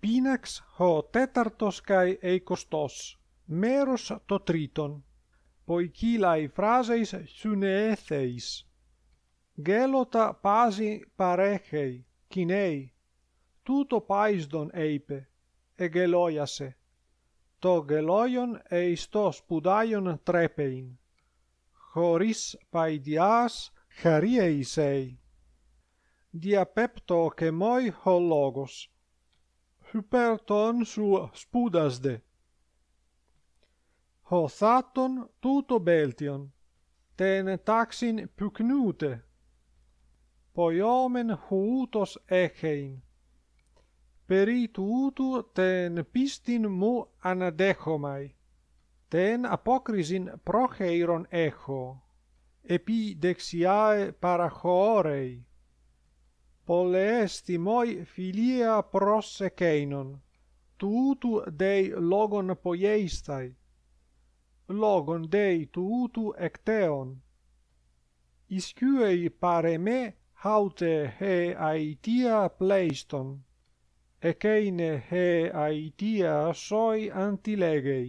πίναξ ο τέταρτος καί εικοστός, μέρος το τρίτον, ποικίλαοι φράζεις συνεέθεης. Γέλωτα πάζι παρέχει, κοινέει, τούτο πάισδον είπε, εγελόιασε. Το γελόιον ειστό σπουδάιον τρέπειν. Χωρίς παϊδιάς χαρίεισαι. Διαπέπτω και εικοστος μερος το τριτον ποικιλαι φραζεις συνεεθεις γελωτα παζι παρεχει κινεῖ τουτο παισδον ειπε εγελοιασε το γελοιον ειστο σπουδαιον τρεπειν χωρις παιδιας χαριεισαι διαπεπτω και μοι ο λόγος. hyperton su spudasde. Ho thaton tuto beltion, ten taxin pycnute, poiomen huutos echein, peri tuutu ten pistin mu anadechomai, ten apokrisin procheiron echo, epi dexiae parachorei polle est moi filia prosekeinon tu tu dei logon poiestai logon dei tu tu ecteon isquei pare me haute he aitia pleiston e kein he aitia soi antilegei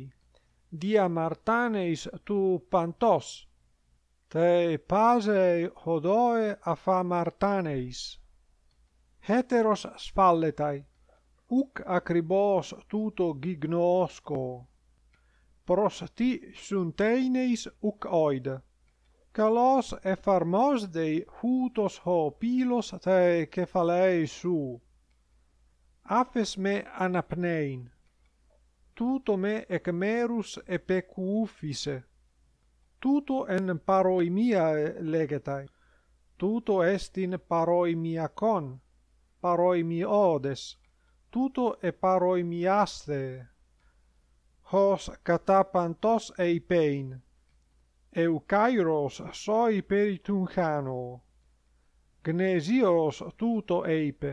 dia martaneis tu pantos te pase hodoe a fa martaneis heteros spalletai uk acribos tuto gignosco pros ti sunt uc oid calos e farmos dei hutos ho pilos te che su afes me anapnein tuto me ec merus e tuto en paroimiae legetai tuto est in paroimiacon. con paroi mi odes tuto e paroi mi hos catapantos e pein e soi peritun hano gnesios tuto e ipe